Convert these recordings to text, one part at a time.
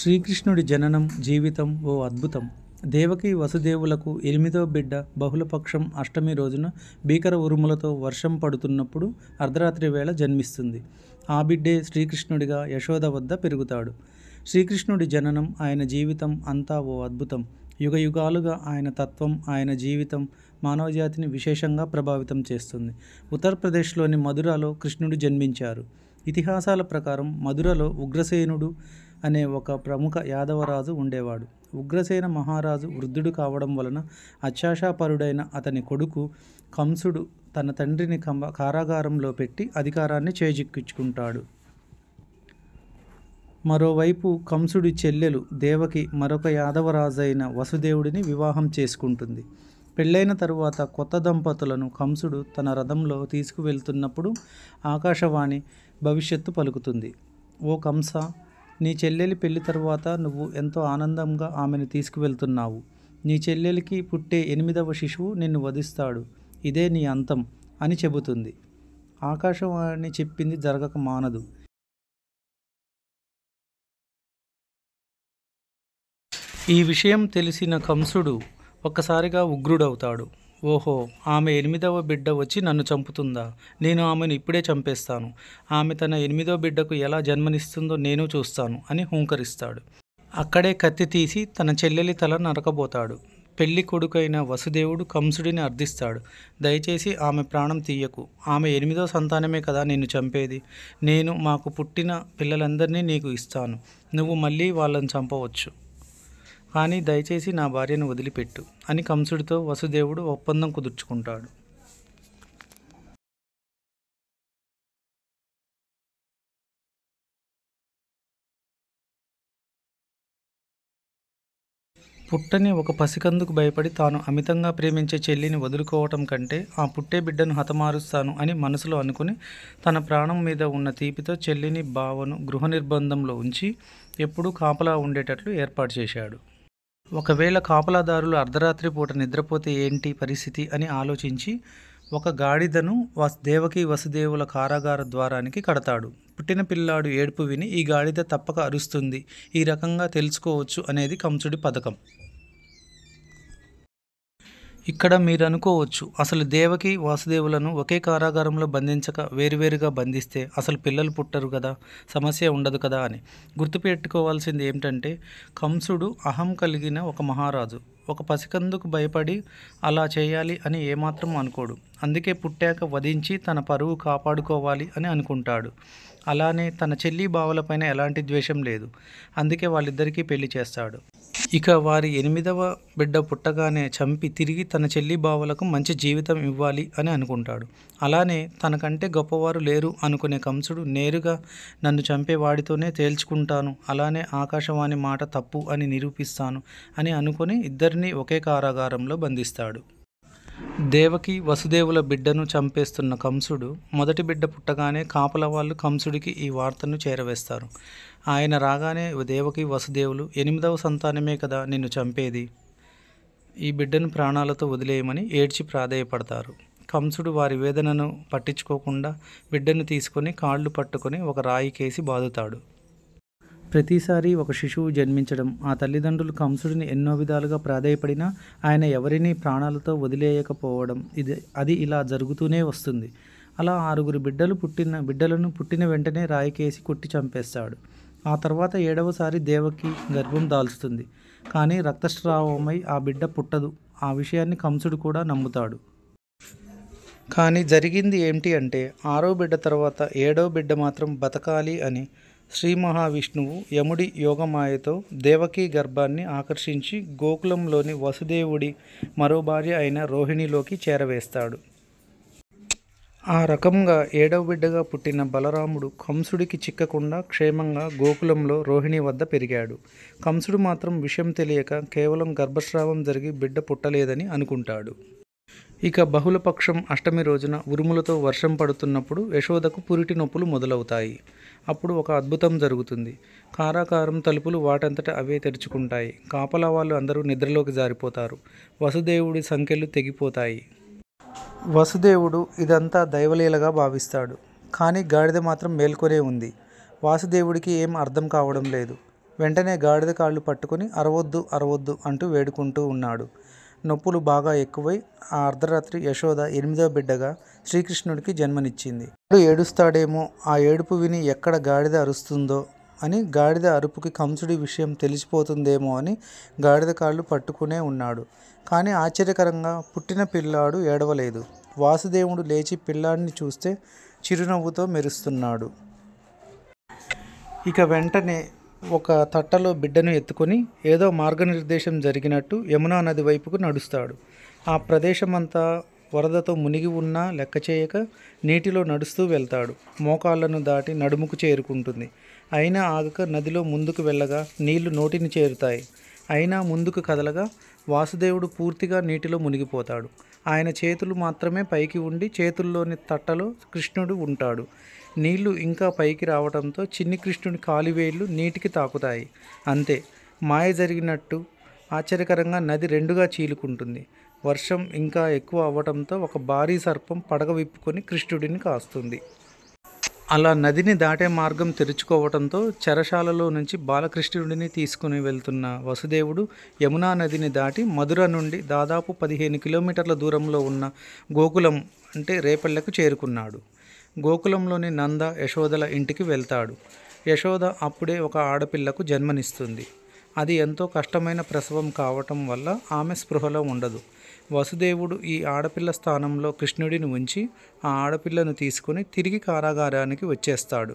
శ్రీకృష్ణుడి జననం జీవితం ఓ అద్భుతం దేవకి వసుదేవులకు ఎనిమిదో బిడ్డ బహుళపక్షం అష్టమి రోజున భీకర ఉరుములతో వర్షం పడుతున్నప్పుడు అర్ధరాత్రి వేళ జన్మిస్తుంది ఆ బిడ్డే శ్రీకృష్ణుడిగా యశోద వద్ద పెరుగుతాడు శ్రీకృష్ణుడి జననం ఆయన జీవితం అంతా ఓ అద్భుతం యుగ యుగాలుగా ఆయన తత్వం ఆయన జీవితం మానవజాతిని విశేషంగా ప్రభావితం చేస్తుంది ఉత్తరప్రదేశ్లోని మధురలో కృష్ణుడు జన్మించారు ఇతిహాసాల ప్రకారం మధురలో ఉగ్రసేనుడు అనే ఒక ప్రముఖ యాదవరాజు ఉండేవాడు ఉగ్రసేన మహారాజు వృద్ధుడు కావడం వలన అత్యాశాపరుడైన అతని కొడుకు కంసుడు తన తండ్రిని కంబ కారాగారంలో పెట్టి అధికారాన్ని చేజిక్కించుకుంటాడు మరోవైపు కంసుడి చెల్లెలు దేవకి మరొక యాదవరాజైన వసుదేవుడిని వివాహం చేసుకుంటుంది పెళ్ళైన తరువాత కొత్త దంపతులను కంసుడు తన రథంలో తీసుకువెళ్తున్నప్పుడు ఆకాశవాణి భవిష్యత్తు పలుకుతుంది ఓ కంస నీ చెల్లెలి పెళ్లి తర్వాత నువ్వు ఎంతో ఆనందంగా ఆమెను తీసుకువెళ్తున్నావు నీ చెల్లెలికి పుట్టే ఎనిమిదవ శిశువు నిన్ను వధిస్తాడు ఇదే నీ అంతం అని చెబుతుంది ఆకాశవాణి చెప్పింది జరగక మానదు ఈ విషయం తెలిసిన కంసుడు ఒక్కసారిగా ఉగ్రుడవుతాడు ఓహో ఆమె ఎనిమిదవ బిడ్డ వచ్చి నన్ను చంపుతుందా నేను ఆమెను ఇప్పుడే చంపేస్తాను ఆమె తన ఎనిమిదవ బిడ్డకు ఎలా జన్మనిస్తుందో నేను చూస్తాను అని హూంకరిస్తాడు అక్కడే కత్తి తీసి తన చెల్లెలి తల నరకబోతాడు పెళ్లి కొడుకైన వసుదేవుడు కంసుడిని అర్థిస్తాడు దయచేసి ఆమె ప్రాణం తీయకు ఆమె ఎనిమిదో సంతానమే కదా నేను చంపేది నేను మాకు పుట్టిన పిల్లలందరినీ నీకు ఇస్తాను నువ్వు మళ్ళీ వాళ్ళని చంపవచ్చు కానీ దయచేసి నా భార్యను వదిలిపెట్టు అని కంసుడితో వసుదేవుడు ఒప్పందం కుదుర్చుకుంటాడు పుట్టని ఒక పసికందుకు భయపడి తాను అమితంగా ప్రేమించే చెల్లిని వదులుకోవటం కంటే ఆ పుట్టే బిడ్డను హతమారుస్తాను అని మనసులో అనుకుని తన ప్రాణం మీద ఉన్న తీపితో చెల్లిని బావను గృహ నిర్బంధంలో ఉంచి ఎప్పుడూ కాపలా ఉండేటట్లు ఏర్పాటు చేశాడు ఒకవేళ కాపలాదారులు అర్ధరాత్రి పూట నిద్రపోతే ఏంటి పరిస్థితి అని ఆలోచించి ఒక గాడిదను వస్ దేవకి వసుదేవుల కారాగార ద్వారానికి కడతాడు పుట్టిన పిల్లాడు ఏడుపు విని ఈ గాడిద తప్పక అరుస్తుంది ఈ రకంగా తెలుసుకోవచ్చు అనేది కంసుడి పథకం ఇక్కడ మీరు అనుకోవచ్చు అసలు దేవకి వాసుదేవులను ఒకే కారాగారంలో బంధించక వేరువేరుగా బంధిస్తే అసలు పిల్లలు పుట్టరు కదా సమస్య ఉండదు కదా అని గుర్తుపెట్టుకోవాల్సింది ఏమిటంటే కంసుడు అహం కలిగిన ఒక మహారాజు ఒక పసికందుకు భయపడి అలా చేయాలి అని ఏమాత్రం అనుకోడు అందుకే పుట్టాక వధించి తన పరువు కాపాడుకోవాలి అని అనుకుంటాడు అలానే తన చెల్లి బావులపైన ఎలాంటి ద్వేషం లేదు అందుకే వాళ్ళిద్దరికీ పెళ్లి చేస్తాడు ఇక వారి ఎనిమిదవ బిడ్డ పుట్టగానే చంపి తిరిగి తన చెల్లి బావలకు మంచి జీవితం ఇవ్వాలి అని అనుకుంటాడు అలానే తనకంటే గొప్పవారు లేరు అనుకునే కంసుడు నేరుగా నన్ను చంపే వాడితోనే తేల్చుకుంటాను అలానే ఆకాశవాణి మాట తప్పు అని నిరూపిస్తాను అని అనుకుని ఇద్దరిని ఒకే కారాగారంలో బంధిస్తాడు దేవకి వసుదేవుల బిడ్డను చంపేస్తున్న కంసుడు మొదటి బిడ్డ పుట్టగానే కాపుల వాళ్ళు కంసుడికి ఈ వార్తను చేరవేస్తారు ఆయన రాగానే దేవకి వసుదేవులు ఎనిమిదవ సంతానమే కదా నిన్ను చంపేది ఈ బిడ్డను ప్రాణాలతో వదిలేయమని ఏడ్చి ప్రాధేయపడతారు కంసుడు వారి వేదనను పట్టించుకోకుండా బిడ్డను తీసుకొని కాళ్ళు పట్టుకొని ఒక రాయికేసి బాదుతాడు ప్రతిసారి ఒక శిశువు జన్మించడం ఆ తల్లిదండ్రులు కంసుడిని ఎన్నో విధాలుగా ప్రాధాయపడినా ఆయన ఎవరిని ప్రాణాలతో వదిలేయకపోవడం ఇది అది ఇలా జరుగుతూనే వస్తుంది అలా ఆరుగురు బిడ్డలు పుట్టిన బిడ్డలను పుట్టిన వెంటనే రాయికేసి కొట్టి చంపేస్తాడు ఆ తర్వాత ఏడవసారి దేవకి గర్భం దాల్చుతుంది కానీ రక్తస్రావమై ఆ బిడ్డ పుట్టదు ఆ విషయాన్ని కంసుడు కూడా నమ్ముతాడు కానీ జరిగింది ఏమిటి అంటే ఆరో బిడ్డ తర్వాత ఏడో బిడ్డ మాత్రం బతకాలి అని శ్రీ మహావిష్ణువు యముడి యోగమాయతో దేవకీ గర్భాన్ని ఆకర్షించి గోకులంలోని వసుదేవుడి మరో భార్య అయిన రోహిణిలోకి చేరవేస్తాడు ఆ రకంగా ఏడవ బిడ్డగా పుట్టిన బలరాముడు కంసుడికి చిక్కకుండా క్షేమంగా గోకులంలో రోహిణి వద్ద పెరిగాడు కంసుడు మాత్రం విషయం తెలియక కేవలం గర్భస్రావం జరిగి బిడ్డ పుట్టలేదని అనుకుంటాడు ఇక బహుళపక్షం అష్టమి రోజున ఉరుములతో వర్షం పడుతున్నప్పుడు యశోదకు పురిటి నొప్పులు మొదలవుతాయి అప్పుడు ఒక అద్భుతం జరుగుతుంది కారాకారం తలుపులు వాటంతట అవే తెరుచుకుంటాయి కాపలా వాళ్ళు అందరూ నిద్రలోకి జారిపోతారు వసుదేవుడి సంఖ్యలు తెగిపోతాయి వసుదేవుడు ఇదంతా దైవలీలగా భావిస్తాడు కానీ గాడిద మాత్రం మేల్కొనే ఉంది వాసుదేవుడికి ఏం అర్థం కావడం లేదు వెంటనే గాడిద కాళ్ళు పట్టుకుని అరవొద్దు అరవొద్దు అంటూ వేడుకుంటూ ఉన్నాడు నొప్పులు బాగా ఎక్కువై ఆ అర్ధరాత్రి యశోద ఎనిమిదో బిడ్డగా శ్రీకృష్ణుడికి జన్మనిచ్చింది ఏడుస్తాడేమో ఆ ఏడుపు విని ఎక్కడ గాడిద అరుస్తుందో అని గాడిద అరుపుకి కంసుడి విషయం తెలిసిపోతుందేమో అని గాడిద కాళ్ళు పట్టుకునే ఉన్నాడు కానీ ఆశ్చర్యకరంగా పుట్టిన పిల్లాడు ఏడవలేదు వాసుదేవుడు లేచి పిల్లాడిని చూస్తే చిరునవ్వుతో మెరుస్తున్నాడు ఇక వెంటనే ఒక తట్టలో బిడ్డను ఎత్తుకొని ఏదో మార్గనిర్దేశం జరిగినట్టు యమునా నది వైపుకు నడుస్తాడు ఆ ప్రదేశం అంతా వరదతో మునిగి ఉన్నా లెక్క చేయక నీటిలో నడుస్తూ వెళ్తాడు మోకాళ్ళను దాటి నడుముకు చేరుకుంటుంది అయినా ఆగక నదిలో ముందుకు వెళ్ళగా నీళ్లు నోటిని చేరుతాయి అయినా ముందుకు కదలగా వాసుదేవుడు పూర్తిగా నీటిలో మునిగిపోతాడు ఆయన చేతులు మాత్రమే పైకి ఉండి చేతుల్లోని తట్టలో కృష్ణుడు ఉంటాడు నీళ్లు ఇంకా పైకి రావడంతో చిన్ని కృష్ణుడి కాలివేళ్లు నీటికి తాకుతాయి అంతే మాయ జరిగినట్టు ఆశ్చర్యకరంగా నది రెండుగా చీలుకుంటుంది వర్షం ఇంకా ఎక్కువ అవ్వడంతో ఒక భారీ సర్పం పడగ విప్పుకొని కృష్ణుడిని కాస్తుంది అలా నదిని దాటే మార్గం తెరుచుకోవడంతో చెరశాలలో నుంచి బాలకృష్ణుడిని తీసుకుని వెళ్తున్న వసుదేవుడు యమునా నదిని దాటి మధుర నుండి దాదాపు పదిహేను కిలోమీటర్ల దూరంలో ఉన్న గోకులం అంటే రేపల్లెకు చేరుకున్నాడు గోకులంలోని నంద యశోదల ఇంటికి వెళ్తాడు యశోద అప్పుడే ఒక ఆడపిల్లకు జన్మనిస్తుంది అది ఎంతో కష్టమైన ప్రసవం కావటం వల్ల ఆమె స్పృహలో ఉండదు వసుదేవుడు ఈ ఆడపిల్ల స్థానంలో కృష్ణుడిని ఉంచి ఆ ఆడపిల్లను తీసుకుని తిరిగి కారాగారానికి వచ్చేస్తాడు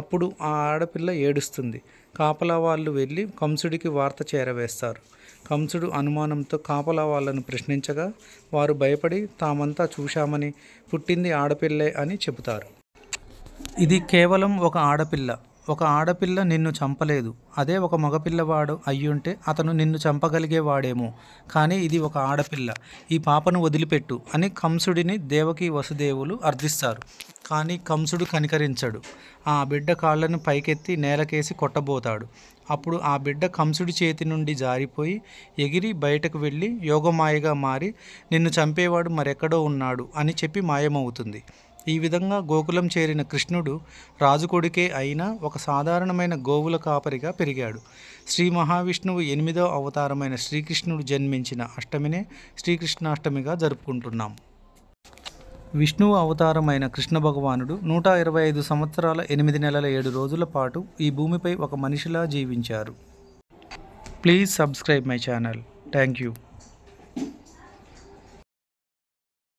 అప్పుడు ఆ ఆడపిల్ల ఏడుస్తుంది కాపలా వాళ్ళు వెళ్ళి కంసుడికి వార్త చేరవేస్తారు కంసుడు అనుమానంతో కాపలా వాళ్ళను ప్రశ్నించగా వారు భయపడి తామంతా చూశామని పుట్టింది ఆడపిల్లే అని చెబుతారు ఇది కేవలం ఒక ఆడపిల్ల ఒక ఆడపిల్ల నిన్ను చంపలేదు అదే ఒక మగపిల్లవాడు అయ్యుంటే అతను నిన్ను చంపగలిగేవాడేమో కానీ ఇది ఒక ఆడపిల్ల ఈ పాపను వదిలిపెట్టు అని కంసుడిని దేవకి వసుదేవులు అర్థిస్తారు కానీ కంసుడు కనికరించడు ఆ బిడ్డ కాళ్ళను పైకెత్తి నేలకేసి కొట్టబోతాడు అప్పుడు ఆ బిడ్డ కంసుడి చేతి నుండి జారిపోయి ఎగిరి బయటకు వెళ్ళి యోగమాయగా మారి నిన్ను చంపేవాడు మరెక్కడో ఉన్నాడు అని చెప్పి మాయమవుతుంది ఈ విధంగా గోకులం చేరిన కృష్ణుడు రాజుకొడుకే అయినా ఒక సాధారణమైన గోవుల కాపరిగా పెరిగాడు శ్రీ మహావిష్ణువు ఎనిమిదో అవతారమైన శ్రీకృష్ణుడు జన్మించిన అష్టమినే శ్రీకృష్ణాష్టమిగా జరుపుకుంటున్నాం విష్ణువు అవతారమైన కృష్ణ భగవానుడు నూట ఇరవై ఐదు సంవత్సరాల ఎనిమిది నెలల ఏడు రోజుల పాటు ఈ భూమిపై ఒక మనిషిలా జీవించారు please subscribe my channel thank you